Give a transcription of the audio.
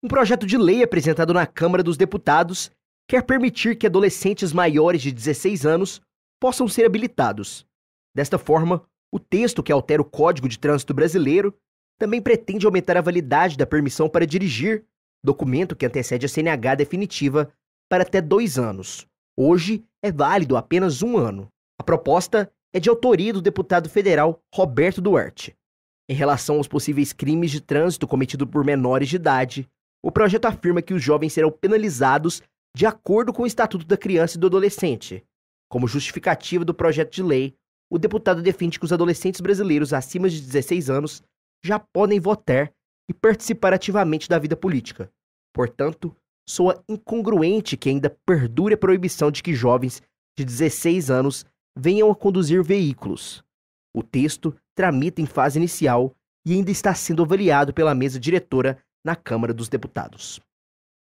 Um projeto de lei apresentado na Câmara dos Deputados quer permitir que adolescentes maiores de 16 anos possam ser habilitados. Desta forma, o texto que altera o Código de Trânsito Brasileiro também pretende aumentar a validade da permissão para dirigir, documento que antecede a CNH definitiva, para até dois anos. Hoje é válido apenas um ano. A proposta é de autoria do deputado federal Roberto Duarte. Em relação aos possíveis crimes de trânsito cometidos por menores de idade, o projeto afirma que os jovens serão penalizados de acordo com o Estatuto da Criança e do Adolescente. Como justificativa do projeto de lei, o deputado defende que os adolescentes brasileiros acima de 16 anos já podem votar e participar ativamente da vida política. Portanto, soa incongruente que ainda perdure a proibição de que jovens de 16 anos venham a conduzir veículos. O texto tramita em fase inicial e ainda está sendo avaliado pela mesa diretora na Câmara dos Deputados.